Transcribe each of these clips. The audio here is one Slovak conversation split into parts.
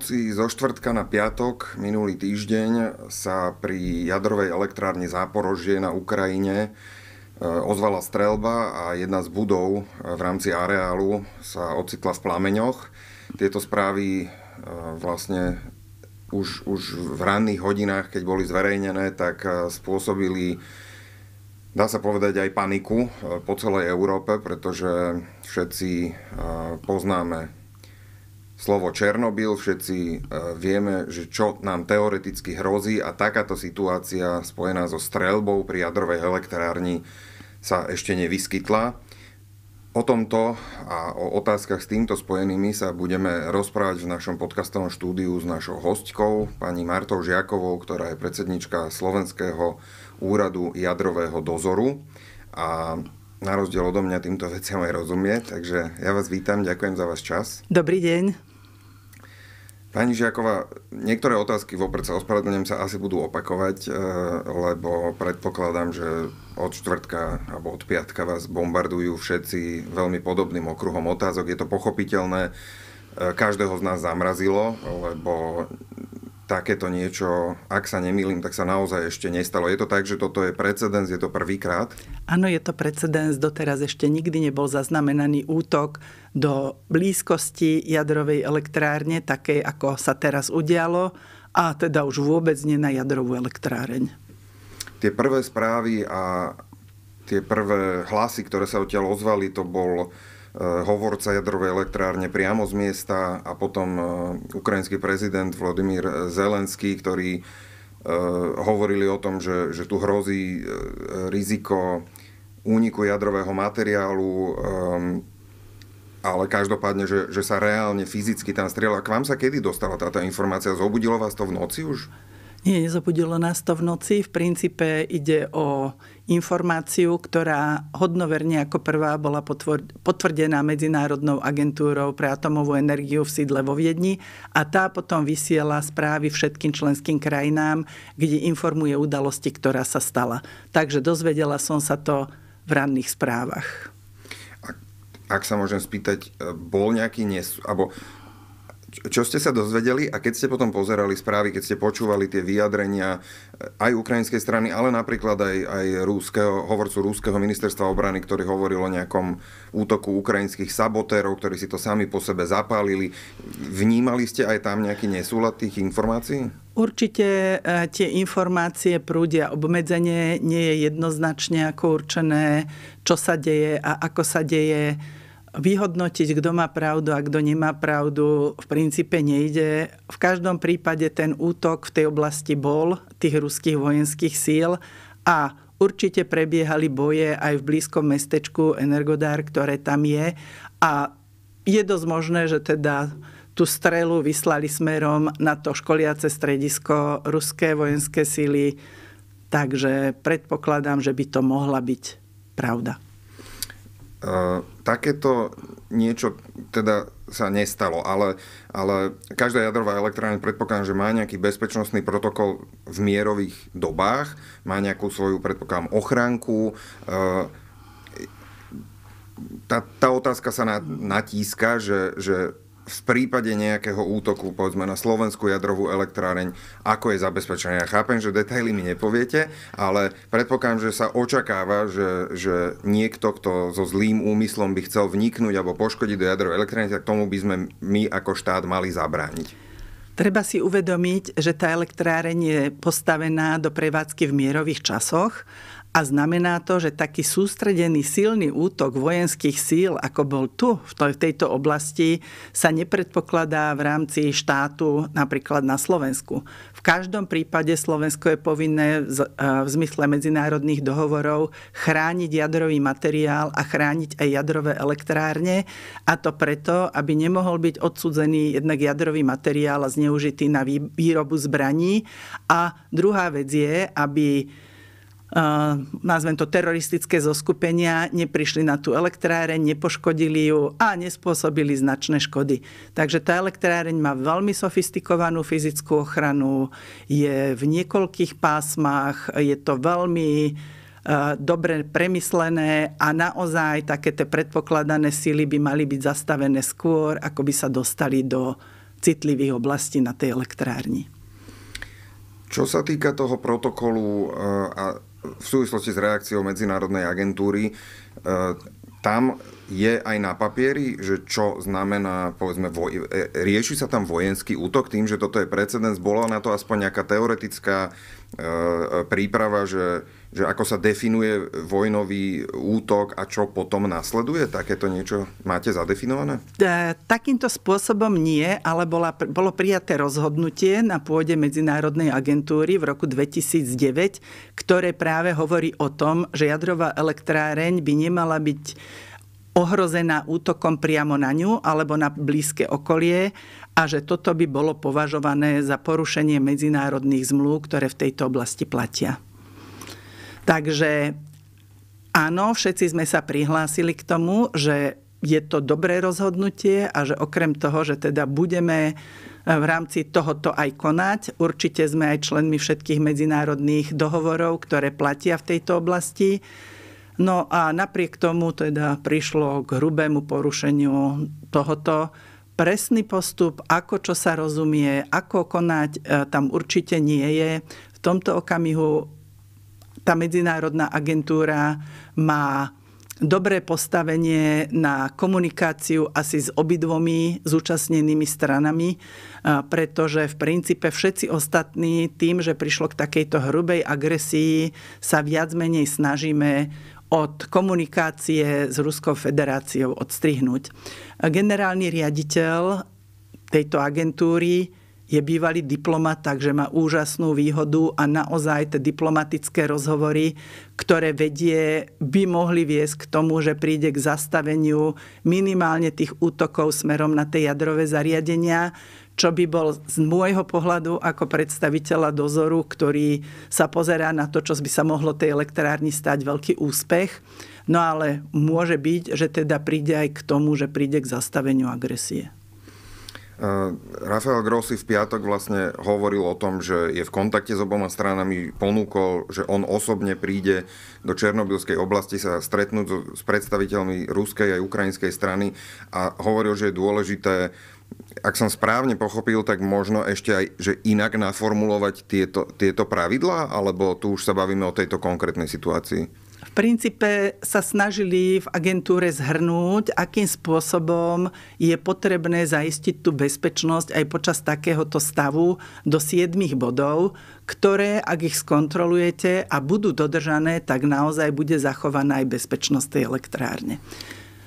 noci zo štvrtka na piatok minulý týždeň sa pri jadrovej elektrárni Záporožie na Ukrajine e, ozvala strelba a jedna z budov e, v rámci areálu sa ocitla v plameňoch. Tieto správy e, vlastne už, už v ranných hodinách, keď boli zverejnené, tak spôsobili dá sa povedať aj paniku po celej Európe, pretože všetci poznáme slovo Černobyl, všetci e, vieme, že čo nám teoreticky hrozí a takáto situácia spojená so streľbou pri jadrovej elektrárni sa ešte nevyskytla. O tomto a o otázkach s týmto spojenými sa budeme rozprávať v našom podcastovom štúdiu s našou hostkou, pani Martou Žiakovou, ktorá je predsednička Slovenského úradu jadrového dozoru. A na rozdiel odo mňa týmto veciam aj rozumie, takže ja vás vítam, ďakujem za váš čas. Dobrý deň. Pani Žiaková, niektoré otázky vopred sa ospravedlňujem sa asi budú opakovať, eh, lebo predpokladám, že od štvrtka alebo od piatka vás bombardujú všetci veľmi podobným okruhom otázok. Je to pochopiteľné, eh, každého z nás zamrazilo, lebo takéto niečo, ak sa nemýlim, tak sa naozaj ešte nestalo. Je to tak, že toto je precedens, je to prvýkrát? Áno, je to precedens. Doteraz ešte nikdy nebol zaznamenaný útok do blízkosti jadrovej elektrárne, také ako sa teraz udialo, a teda už vôbec nie na jadrovú elektráreň. Tie prvé správy a tie prvé hlasy, ktoré sa odtiaľ ozvali, to bol Eh, hovorca jadrovej elektrárne priamo z miesta a potom eh, ukrajinský prezident Vladimír eh, Zelenský, ktorý hovorili o tom, že, že tu hrozí riziko úniku jadrového materiálu, ehm, ale každopádne, že, že sa reálne fyzicky tam strieľa. K vám sa kedy dostala táto informácia? Zobudilo vás to v noci už? Nie, nezobudilo nás to v noci. V princípe ide o informáciu, ktorá hodnoverne ako prvá bola potvrdená Medzinárodnou agentúrou pre atomovú energiu v sídle vo Viedni a tá potom vysiela správy všetkým členským krajinám, kde informuje udalosti, ktorá sa stala. Takže dozvedela som sa to v ranných správach. Ak, ak sa môžem spýtať, bol nejaký nesú... alebo čo ste sa dozvedeli a keď ste potom pozerali správy, keď ste počúvali tie vyjadrenia eh, aj ukrajinskej strany, ale napríklad aj, aj rúského, hovorcu rúského ministerstva obrany, ktorý hovoril o nejakom útoku ukrajinských sabotérov, ktorí si to sami po sebe zapálili. Vnímali ste aj tam nejaký nesúlad tých informácií? Určite eh, tie informácie prúdia obmedzenie nie je jednoznačne ako určené, čo sa deje a ako sa deje Vyhodnotiť, kto má pravdu a kto nemá pravdu, v princípe nejde. V každom prípade ten útok v tej oblasti bol tých ruských vojenských síl a určite prebiehali boje aj v blízkom mestečku Energodár, ktoré tam je. A je dosť možné, že teda tú strelu vyslali smerom na to školiace stredisko ruské vojenské síly. Takže predpokladám, že by to mohla byť pravda. Eh, takéto niečo teda sa nestalo, ale, ale každá jadrová elektrárne predpokladám, že má nejaký bezpečnostný protokol v mierových dobách, má nejakú svoju predpokladám ochránku. Eh, tá, tá otázka sa natíska, že, že v prípade nejakého útoku, povedzme na Slovenskú jadrovú elektráreň, ako je zabezpečené. Ja chápem, že detaily mi nepoviete, ale predpokladám, že sa očakáva, že, že niekto, kto so zlým úmyslom by chcel vniknúť alebo poškodiť do jadrovej elektráreň, tak tomu by sme my ako štát mali zabrániť. Treba si uvedomiť, že tá elektráreň je postavená do prevádzky v mierových časoch a znamená to, že taký sústredený silný útok vojenských síl, ako bol tu v tejto oblasti, sa nepredpokladá v rámci štátu napríklad na Slovensku. V každom prípade Slovensko je povinné e, v zmysle medzinárodných dohovorov chrániť jadrový materiál a chrániť aj jadrové elektrárne a to preto, aby nemohol byť odsudzený jednak jadrový materiál a zneužitý na výrobu zbraní. A druhá vec je, aby nazvem to teroristické zoskupenia, neprišli na tú elektráreň, nepoškodili ju a nespôsobili značné škody. Takže tá elektráreň má veľmi sofistikovanú fyzickú ochranu, je v niekoľkých pásmach, je to veľmi e, dobre premyslené a naozaj také tie predpokladané síly by mali byť zastavené skôr, ako by sa dostali do citlivých oblastí na tej elektrárni. Čo sa týka toho protokolu e, a v súvislosti s reakciou Medzinárodnej agentúry, e, tam je aj na papieri, že čo znamená, povedzme, voj- e, e, rieši sa tam vojenský útok tým, že toto je precedens, bola na to aspoň nejaká teoretická príprava, že že ako sa definuje vojnový útok a čo potom následuje? Takéto niečo máte zadefinované? E, takýmto spôsobom nie, ale bola, bolo prijaté rozhodnutie na pôde Medzinárodnej agentúry v roku 2009, ktoré práve hovorí o tom, že jadrová elektráreň by nemala byť ohrozená útokom priamo na ňu alebo na blízke okolie a že toto by bolo považované za porušenie medzinárodných zmluv, ktoré v tejto oblasti platia. Takže áno, všetci sme sa prihlásili k tomu, že je to dobré rozhodnutie a že okrem toho, že teda budeme e, v rámci tohoto aj konať. Určite sme aj členmi všetkých medzinárodných dohovorov, ktoré platia v tejto oblasti. No a napriek tomu teda prišlo k hrubému porušeniu tohoto. Presný postup, ako čo sa rozumie, ako konať, e, tam určite nie je. V tomto okamihu tá medzinárodná agentúra má dobré postavenie na komunikáciu asi s obidvomi zúčastnenými stranami, pretože v princípe všetci ostatní tým, že prišlo k takejto hrubej agresii, sa viac menej snažíme od komunikácie s Ruskou federáciou odstrihnúť. Generálny riaditeľ tejto agentúry je bývalý diplomat, takže má úžasnú výhodu a naozaj tie diplomatické rozhovory, ktoré vedie, by mohli viesť k tomu, že príde k zastaveniu minimálne tých útokov smerom na tie jadrové zariadenia, čo by bol z môjho pohľadu ako predstaviteľa dozoru, ktorý sa pozerá na to, čo by sa mohlo tej elektrárni stať veľký úspech. No ale môže byť, že teda príde aj k tomu, že príde k zastaveniu agresie. Eh, Rafael Grossi v piatok vlastne hovoril o tom, že je v kontakte s oboma stranami, ponúkol, že on osobne príde do Černobylskej oblasti sa stretnúť s predstaviteľmi ruskej aj ukrajinskej strany a hovoril, že je dôležité ak som správne pochopil, tak možno ešte aj, že inak naformulovať tieto, tieto pravidlá, alebo tu už sa bavíme o tejto konkrétnej situácii? V princípe sa snažili v agentúre zhrnúť, akým spôsobom je potrebné zaistiť tú bezpečnosť aj počas takéhoto stavu do 7 bodov, ktoré, ak ich skontrolujete a budú dodržané, tak naozaj bude zachovaná aj bezpečnosť tej elektrárne.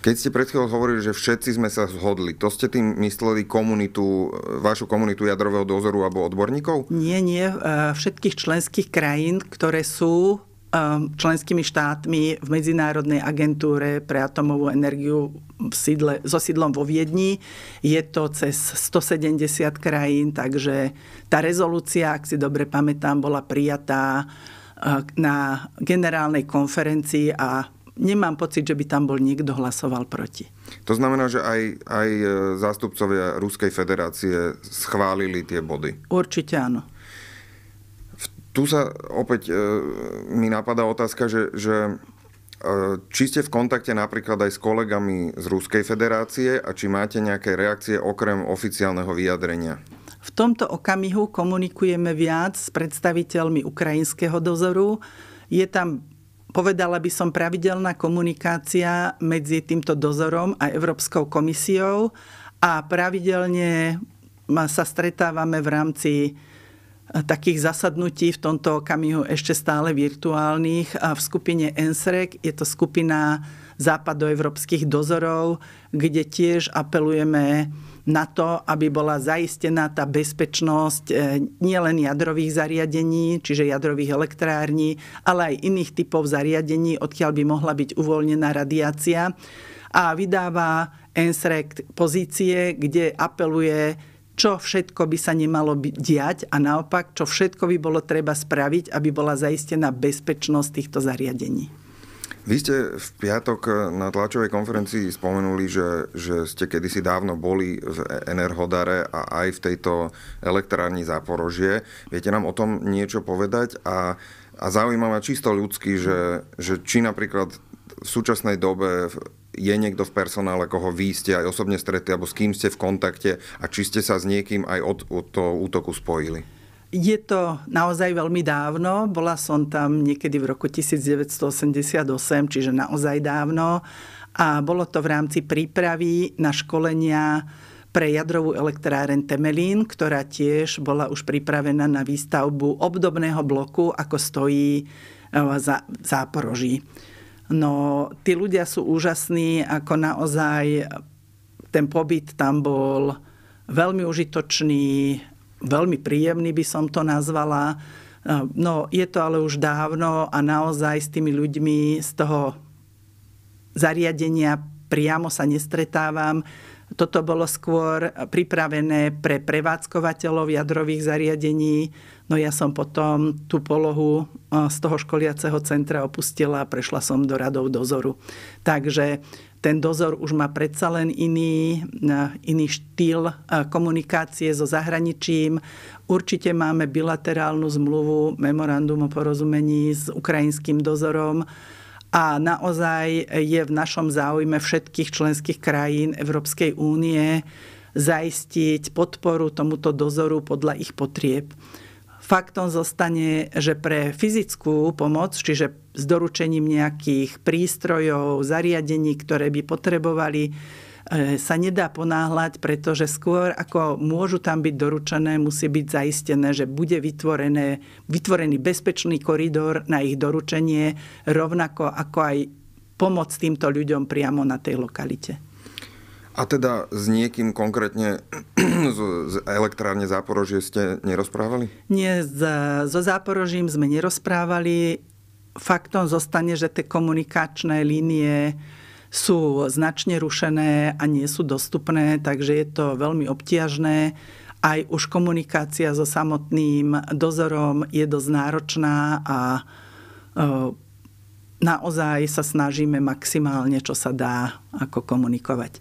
Keď ste pred chvíľou hovorili, že všetci sme sa zhodli, to ste tým mysleli komunitu, vašu komunitu jadrového dozoru alebo odborníkov? Nie, nie. E, všetkých členských krajín, ktoré sú Um, členskými štátmi v Medzinárodnej agentúre pre atomovú energiu v sídle, so sídlom vo Viedni. Je to cez 170 krajín, takže tá rezolúcia, ak si dobre pamätám, bola prijatá uh, na generálnej konferencii a nemám pocit, že by tam bol niekto hlasoval proti. To znamená, že aj, aj e, zástupcovia Ruskej federácie schválili tie body? Určite áno tu sa opäť e, mi napadá otázka, že, že e, či ste v kontakte napríklad aj s kolegami z Ruskej federácie a či máte nejaké reakcie okrem oficiálneho vyjadrenia? V tomto okamihu komunikujeme viac s predstaviteľmi ukrajinského dozoru. Je tam povedala by som pravidelná komunikácia medzi týmto dozorom a Európskou komisiou a pravidelne sa stretávame v rámci takých zasadnutí v tomto okamihu ešte stále virtuálnych. V skupine ENSREC je to skupina západoevropských dozorov, kde tiež apelujeme na to, aby bola zaistená tá bezpečnosť e, nielen jadrových zariadení, čiže jadrových elektrární, ale aj iných typov zariadení, odkiaľ by mohla byť uvoľnená radiácia. A vydáva ENSREC pozície, kde apeluje čo všetko by sa nemalo diať a naopak, čo všetko by bolo treba spraviť, aby bola zaistená bezpečnosť týchto zariadení. Vy ste v piatok eh, na tlačovej konferencii spomenuli, že, že ste kedysi dávno boli v e- Enerhodare a aj v tejto elektrárni Záporožie. Viete nám o tom niečo povedať? A, a zaujímavé čisto ľudský, že, že či napríklad v súčasnej dobe je niekto v personále, koho vy ste aj osobne stretli, alebo s kým ste v kontakte a či ste sa s niekým aj od, od toho útoku spojili? Je to naozaj veľmi dávno. Bola som tam niekedy v roku 1988, čiže naozaj dávno. A bolo to v rámci prípravy na školenia pre jadrovú elektráren Temelín, ktorá tiež bola už pripravená na výstavbu obdobného bloku, ako stojí e, za záporoží. No, tí ľudia sú úžasní, ako naozaj ten pobyt tam bol veľmi užitočný, veľmi príjemný by som to nazvala. No, je to ale už dávno a naozaj s tými ľuďmi z toho zariadenia priamo sa nestretávam. Toto bolo skôr pripravené pre prevádzkovateľov jadrových zariadení. No ja som potom tú polohu z toho školiaceho centra opustila a prešla som do radov dozoru. Takže ten dozor už má predsa len iný, iný štýl komunikácie so zahraničím. Určite máme bilaterálnu zmluvu, memorandum o porozumení s ukrajinským dozorom a naozaj je v našom záujme všetkých členských krajín Európskej únie zaistiť podporu tomuto dozoru podľa ich potrieb. Faktom zostane, že pre fyzickú pomoc, čiže s doručením nejakých prístrojov, zariadení, ktoré by potrebovali, e, sa nedá ponáhľať, pretože skôr ako môžu tam byť doručené, musí byť zaistené, že bude vytvorené, vytvorený bezpečný koridor na ich doručenie, rovnako ako aj pomoc týmto ľuďom priamo na tej lokalite. A teda s niekým konkrétne z, z elektrárne Záporožie ste nerozprávali? Nie, za, so Záporožím sme nerozprávali. Faktom zostane, že tie komunikačné línie sú značne rušené a nie sú dostupné, takže je to veľmi obťažné. Aj už komunikácia so samotným dozorom je dosť náročná a e, naozaj sa snažíme maximálne, čo sa dá, ako komunikovať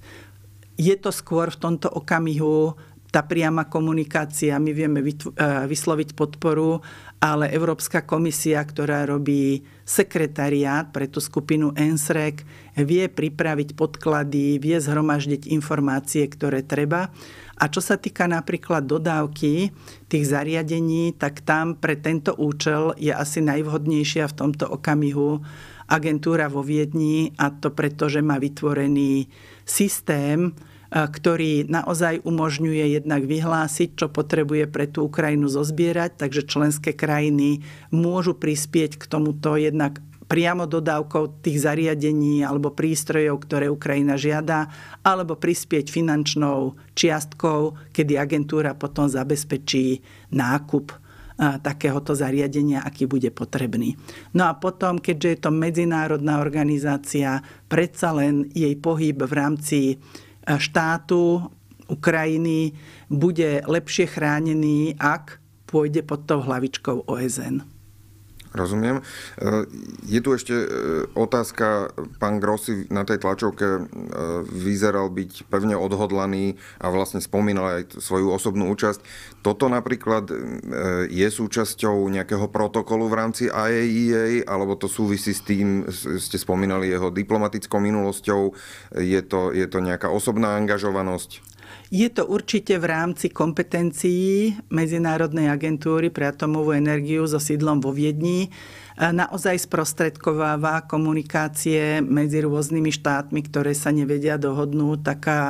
je to skôr v tomto okamihu tá priama komunikácia, my vieme e, vysloviť podporu, ale Európska komisia, ktorá robí sekretariát pre tú skupinu ENSREC, vie pripraviť podklady, vie zhromaždiť informácie, ktoré treba. A čo sa týka napríklad dodávky tých zariadení, tak tam pre tento účel je asi najvhodnejšia v tomto okamihu agentúra vo Viedni a to preto, že má vytvorený systém, e, ktorý naozaj umožňuje jednak vyhlásiť, čo potrebuje pre tú Ukrajinu zozbierať, takže členské krajiny môžu prispieť k tomuto jednak priamo dodávkou tých zariadení alebo prístrojov, ktoré Ukrajina žiada, alebo prispieť finančnou čiastkou, kedy agentúra potom zabezpečí nákup takéhoto zariadenia, aký bude potrebný. No a potom, keďže je to medzinárodná organizácia, predsa len jej pohyb v rámci e, štátu Ukrajiny bude lepšie chránený, ak pôjde pod tou hlavičkou OSN. Rozumiem. E, je tu ešte e, otázka, pán Grossi na tej tlačovke e, vyzeral byť pevne odhodlaný a vlastne spomínal aj svoju osobnú účasť. Toto napríklad je súčasťou nejakého protokolu v rámci IAEA, alebo to súvisí s tým, ste spomínali jeho diplomatickou minulosťou, je to, je to nejaká osobná angažovanosť? Je to určite v rámci kompetencií Medzinárodnej agentúry pre atomovú energiu so sídlom vo Viedni. E, naozaj sprostredkováva komunikácie medzi rôznymi štátmi, ktoré sa nevedia dohodnúť. Taká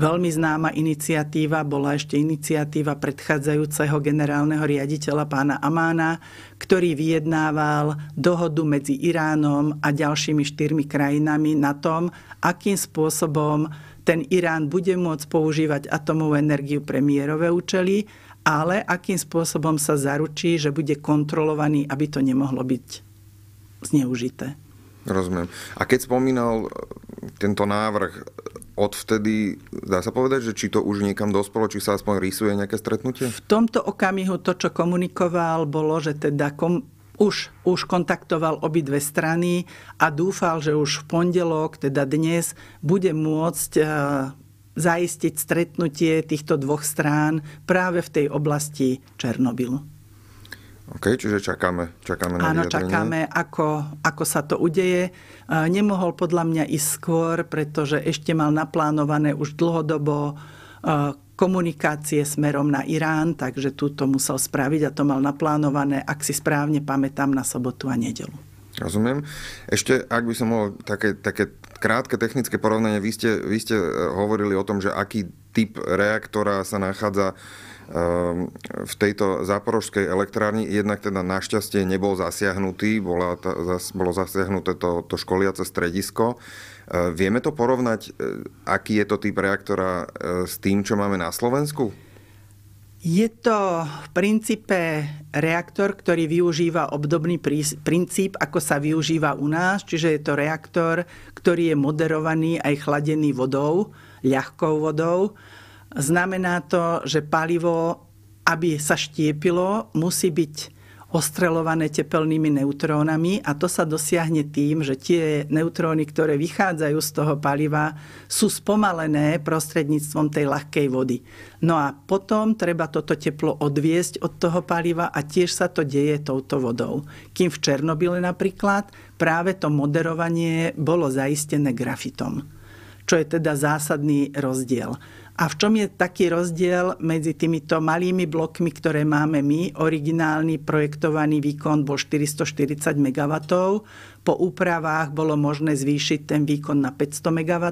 Veľmi známa iniciatíva bola ešte iniciatíva predchádzajúceho generálneho riaditeľa pána Amána, ktorý vyjednával dohodu medzi Iránom a ďalšími štyrmi krajinami na tom, akým spôsobom ten Irán bude môcť používať atomovú energiu pre mierové účely, ale akým spôsobom sa zaručí, že bude kontrolovaný, aby to nemohlo byť zneužité. Rozumiem. A keď spomínal eh, tento návrh, odvtedy, dá sa povedať, že či to už niekam dospelo, či sa aspoň rysuje nejaké stretnutie? V tomto okamihu to, čo komunikoval, bolo, že teda kom- už, už kontaktoval obidve strany a dúfal, že už v pondelok, teda dnes, bude môcť e, zaistiť stretnutie týchto dvoch strán práve v tej oblasti Černobylu. OK, čiže čakáme, čakáme na Áno, čakáme, ako, ako sa to udeje. E, nemohol podľa mňa ísť skôr, pretože ešte mal naplánované už dlhodobo uh, komunikácie smerom na Irán, takže tu to musel spraviť a to mal naplánované, ak si správne pamätám, na sobotu a nedelu. Rozumiem. Ešte, ak by som mohol také, také krátke technické porovnanie, vy ste, vy ste e, hovorili o tom, že aký typ reaktora sa nachádza e, v tejto záporožskej elektrárni jednak teda našťastie nebol zasiahnutý, bola, bolo zasiahnuté to, to školiace stredisko. E, vieme to porovnať, e, aký je to typ reaktora e, s tým, čo máme na Slovensku? Je to v princípe reaktor, ktorý využíva obdobný princíp, ako sa využíva u nás, čiže je to reaktor, ktorý je moderovaný aj chladený vodou, ľahkou vodou. Znamená to, že palivo, aby sa štiepilo, musí byť ostrelované tepelnými neutrónami a to sa dosiahne tým, že tie neutróny, ktoré vychádzajú z toho paliva, sú spomalené prostredníctvom tej ľahkej vody. No a potom treba toto teplo odviesť od toho paliva a tiež sa to deje touto vodou. Kým v Černobyle napríklad práve to moderovanie bolo zaistené grafitom čo je teda zásadný rozdiel. A v čom je taký rozdiel medzi týmito malými blokmi, ktoré máme my, originálny projektovaný výkon bol 440 MW, po úpravách bolo možné zvýšiť ten výkon na 500 MW,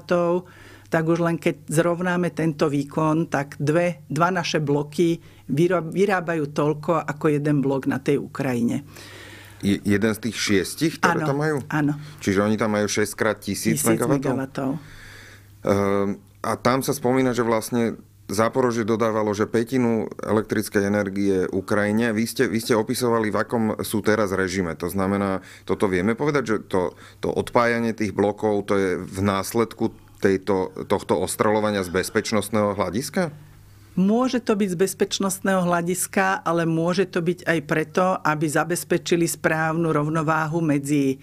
tak už len keď zrovnáme tento výkon, tak dve, dva naše bloky vyrábajú toľko ako jeden blok na tej Ukrajine. Je, jeden z tých šiestich, ktoré ano, tam majú? Áno. Čiže oni tam majú 6 x 1000 MW? 1000 MW a tam sa spomína, že vlastne Záporožie dodávalo, že petinu elektrickej energie Ukrajine. Vy ste, vy ste opisovali, v akom sú teraz režime. To znamená, toto vieme povedať, že to, to odpájanie tých blokov, to je v následku tejto, tohto ostrelovania z bezpečnostného hľadiska? Môže to byť z bezpečnostného hľadiska, ale môže to byť aj preto, aby zabezpečili správnu rovnováhu medzi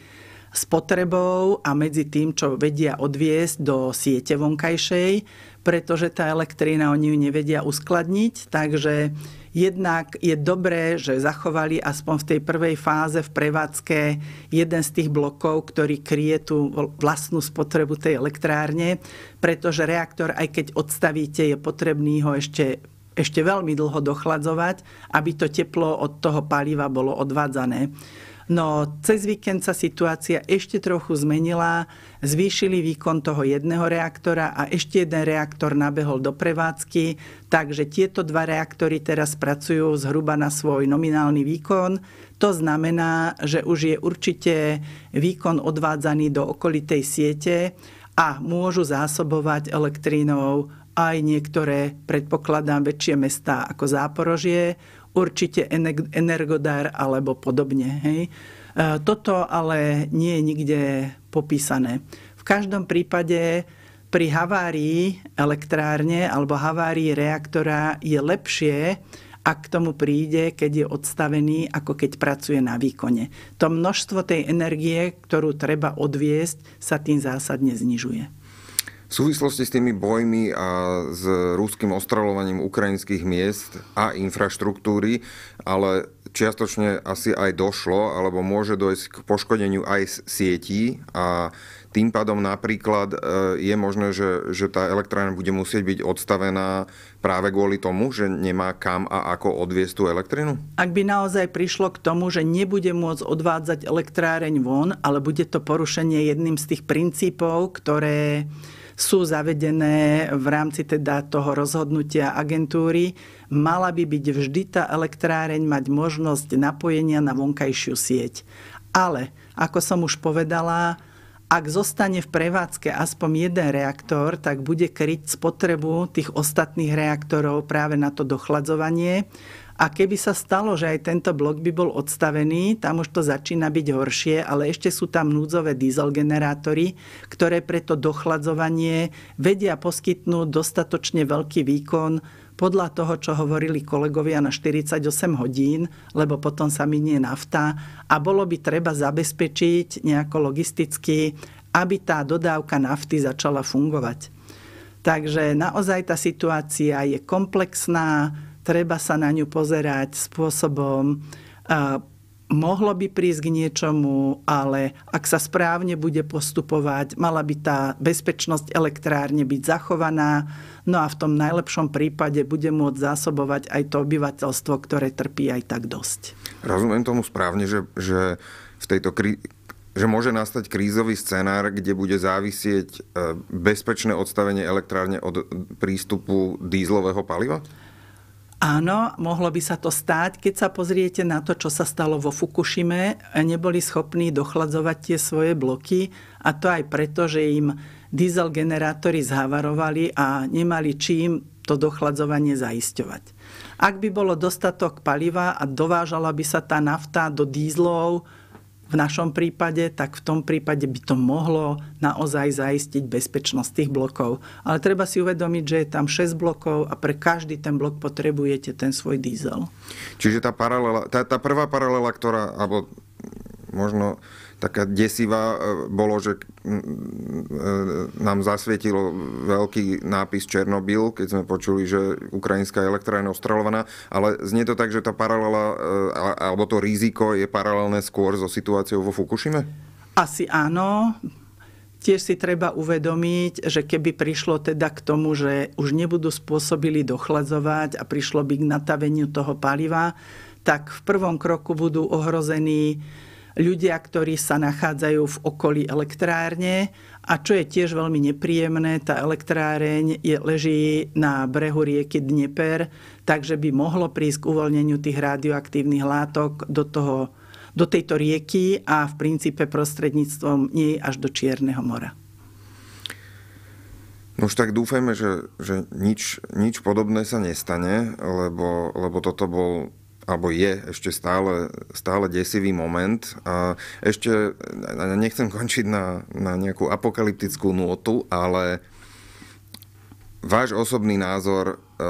spotrebou a medzi tým, čo vedia odviesť do siete vonkajšej, pretože tá elektrína oni ju nevedia uskladniť, takže Jednak je dobré, že zachovali aspoň v tej prvej fáze v prevádzke jeden z tých blokov, ktorý kryje tú vlastnú spotrebu tej elektrárne, pretože reaktor, aj keď odstavíte, je potrebný ho ešte ešte veľmi dlho dochladzovať, aby to teplo od toho paliva bolo odvádzané. No cez víkend sa situácia ešte trochu zmenila, zvýšili výkon toho jedného reaktora a ešte jeden reaktor nabehol do prevádzky, takže tieto dva reaktory teraz pracujú zhruba na svoj nominálny výkon. To znamená, že už je určite výkon odvádzaný do okolitej siete a môžu zásobovať elektrínou aj niektoré, predpokladám, väčšie mestá ako Záporožie, určite energodár alebo podobne. Hej. E, toto ale nie je nikde popísané. V každom prípade pri havárii elektrárne alebo havárii reaktora je lepšie, ak k tomu príde, keď je odstavený, ako keď pracuje na výkone. To množstvo tej energie, ktorú treba odviesť, sa tým zásadne znižuje. V súvislosti s tými bojmi a s rúským ostrelovaním ukrajinských miest a infraštruktúry, ale čiastočne asi aj došlo, alebo môže dojsť k poškodeniu aj sietí a tým pádom napríklad e, je možné, že, že tá elektrárna bude musieť byť odstavená práve kvôli tomu, že nemá kam a ako odviesť tú elektrinu? Ak by naozaj prišlo k tomu, že nebude môcť odvádzať elektráreň von, ale bude to porušenie jedným z tých princípov, ktoré sú zavedené v rámci teda toho rozhodnutia agentúry. Mala by byť vždy tá elektráreň mať možnosť napojenia na vonkajšiu sieť. Ale, ako som už povedala, ak zostane v prevádzke aspoň jeden reaktor, tak bude kryť spotrebu tých ostatných reaktorov práve na to dochladzovanie a keby sa stalo, že aj tento blok by bol odstavený, tam už to začína byť horšie, ale ešte sú tam núdzové diesel generátory, ktoré pre to dochladzovanie vedia poskytnúť dostatočne veľký výkon podľa toho, čo hovorili kolegovia na 48 hodín, lebo potom sa minie nafta a bolo by treba zabezpečiť nejako logisticky, aby tá dodávka nafty začala fungovať. Takže naozaj tá situácia je komplexná, treba sa na ňu pozerať spôsobom, a mohlo by prísť k niečomu, ale ak sa správne bude postupovať, mala by tá bezpečnosť elektrárne byť zachovaná, no a v tom najlepšom prípade bude môcť zásobovať aj to obyvateľstvo, ktoré trpí aj tak dosť. Rozumiem tomu správne, že, že v tejto kri- že môže nastať krízový scenár, kde bude závisieť e, bezpečné odstavenie elektrárne od prístupu dízlového paliva? Áno, mohlo by sa to stáť, keď sa pozriete na to, čo sa stalo vo Fukushime. Neboli schopní dochladzovať tie svoje bloky a to aj preto, že im diesel generátory zhavarovali a nemali čím to dochladzovanie zaisťovať. Ak by bolo dostatok paliva a dovážala by sa tá nafta do dízlov, v našom prípade, tak v tom prípade by to mohlo naozaj zaistiť bezpečnosť tých blokov. Ale treba si uvedomiť, že je tam 6 blokov a pre každý ten blok potrebujete ten svoj diesel. Čiže tá, paralela, tá, tá prvá paralela, ktorá, alebo možno taká desivá e, bolo, že mm, e, nám zasvietilo veľký nápis Černobyl, keď sme počuli, že ukrajinská elektrárna ostrelovaná, ale znie to tak, že tá paralela, e, alebo to riziko je paralelné skôr so situáciou vo Fukushime? Asi áno. Tiež si treba uvedomiť, že keby prišlo teda k tomu, že už nebudú spôsobili dochladzovať a prišlo by k nataveniu toho paliva, tak v prvom kroku budú ohrození ľudia, ktorí sa nachádzajú v okolí elektrárne a čo je tiež veľmi nepríjemné, tá elektráreň je, leží na brehu rieky Dnieper, takže by mohlo prísť k uvoľneniu tých radioaktívnych látok do, toho, do tejto rieky a v princípe prostredníctvom nej až do Čierneho mora. No už tak dúfajme, že, že nič, nič podobné sa nestane, lebo, lebo toto bol alebo je ešte stále, stále desivý moment. A ešte nechcem končiť na, na nejakú apokalyptickú nôtu, ale váš osobný názor e,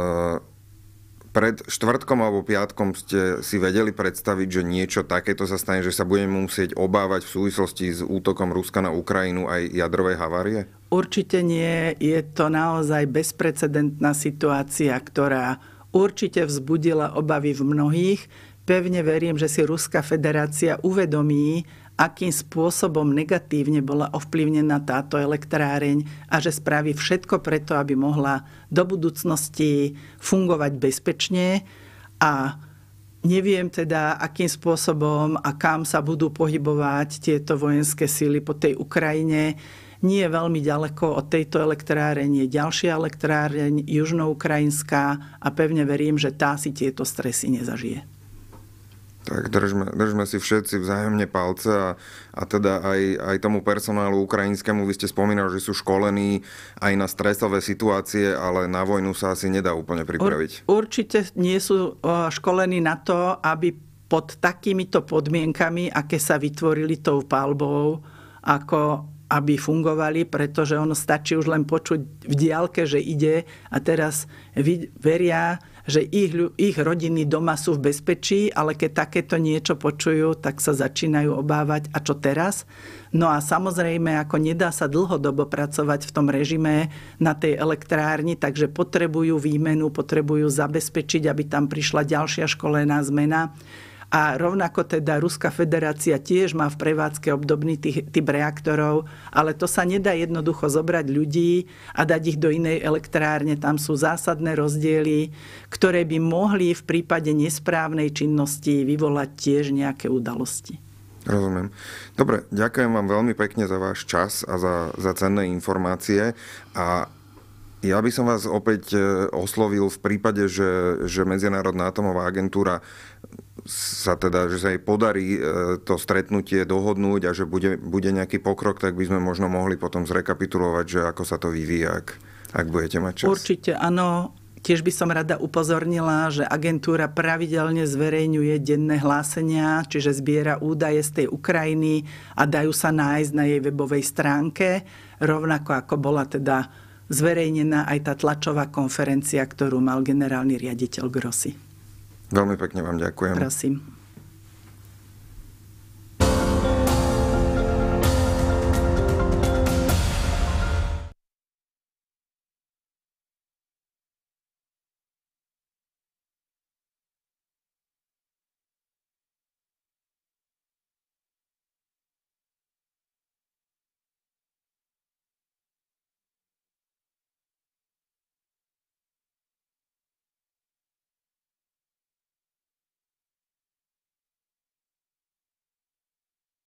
pred štvrtkom alebo piatkom ste si vedeli predstaviť, že niečo takéto sa stane, že sa budeme musieť obávať v súvislosti s útokom Ruska na Ukrajinu aj jadrovej havárie? Určite nie. Je to naozaj bezprecedentná situácia, ktorá určite vzbudila obavy v mnohých. Pevne verím, že si Ruská federácia uvedomí, akým spôsobom negatívne bola ovplyvnená táto elektráreň a že spraví všetko preto, aby mohla do budúcnosti fungovať bezpečne a Neviem teda, akým spôsobom a kam sa budú pohybovať tieto vojenské síly po tej Ukrajine nie je veľmi ďaleko od tejto elektráreň je ďalšia elektráreň, južnoukrajinská a pevne verím, že tá si tieto stresy nezažije. Tak držme, držme si všetci vzájomne palce a, a teda aj, aj tomu personálu ukrajinskému, vy ste spomínali, že sú školení aj na stresové situácie, ale na vojnu sa asi nedá úplne pripraviť. Ur, určite nie sú školení na to, aby pod takýmito podmienkami, aké sa vytvorili tou palbou, ako aby fungovali, pretože ono stačí už len počuť v diálke, že ide a teraz veria, že ich, ich rodiny doma sú v bezpečí, ale keď takéto niečo počujú, tak sa začínajú obávať. A čo teraz? No a samozrejme, ako nedá sa dlhodobo pracovať v tom režime na tej elektrárni, takže potrebujú výmenu, potrebujú zabezpečiť, aby tam prišla ďalšia školená zmena a rovnako teda Ruská federácia tiež má v prevádzke obdobný typ reaktorov, ale to sa nedá jednoducho zobrať ľudí a dať ich do inej elektrárne. Tam sú zásadné rozdiely, ktoré by mohli v prípade nesprávnej činnosti vyvolať tiež nejaké udalosti. Rozumiem. Dobre, ďakujem vám veľmi pekne za váš čas a za, za cenné informácie. A ja by som vás opäť e, oslovil v prípade, že, že Medzinárodná atomová agentúra sa teda, že sa jej podarí e, to stretnutie dohodnúť a že bude, bude nejaký pokrok, tak by sme možno mohli potom zrekapitulovať, že ako sa to vyvíja, ak, ak budete mať čas. Určite áno. Tiež by som rada upozornila, že agentúra pravidelne zverejňuje denné hlásenia, čiže zbiera údaje z tej Ukrajiny a dajú sa nájsť na jej webovej stránke, rovnako ako bola teda zverejnená aj tá tlačová konferencia, ktorú mal generálny riaditeľ Grossi. Veľmi pekne vám ďakujem. Prosím.